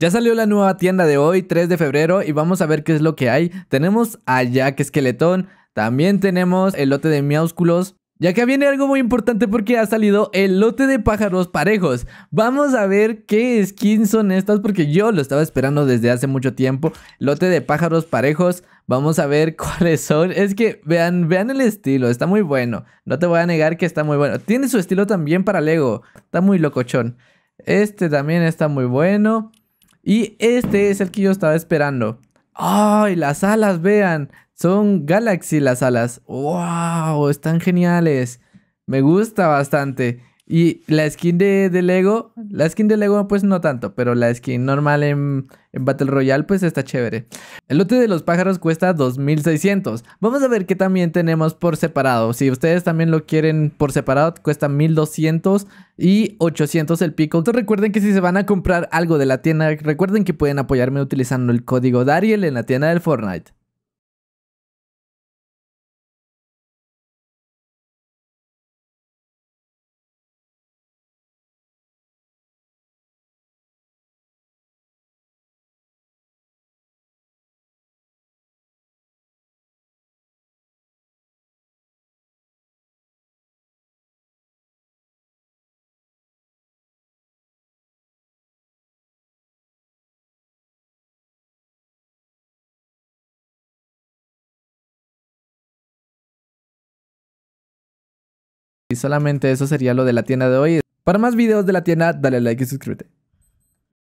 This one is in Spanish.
Ya salió la nueva tienda de hoy, 3 de febrero, y vamos a ver qué es lo que hay. Tenemos a Jack Esqueletón, también tenemos el lote de miúsculos. ya que viene algo muy importante porque ha salido el lote de pájaros parejos. Vamos a ver qué skins son estas porque yo lo estaba esperando desde hace mucho tiempo. Lote de pájaros parejos. Vamos a ver cuáles son. Es que vean, vean el estilo. Está muy bueno. No te voy a negar que está muy bueno. Tiene su estilo también para Lego. Está muy locochón. Este también está muy bueno. Y este es el que yo estaba esperando. ¡Ay, las alas, vean! Son Galaxy las alas. ¡Wow! Están geniales. Me gusta bastante. Y la skin de, Lego, la skin de Lego pues no tanto, pero la skin normal en, en Battle Royale pues está chévere. El lote de los pájaros cuesta 2600. Vamos a ver qué también tenemos por separado. Si ustedes también lo quieren por separado, cuesta 1200 y 800 el pico. Entonces recuerden que si se van a comprar algo de la tienda, recuerden que pueden apoyarme utilizando el código Dariel en la tienda del Fortnite. Y solamente eso sería lo de la tienda de hoy. Para más videos de la tienda, dale like y suscríbete.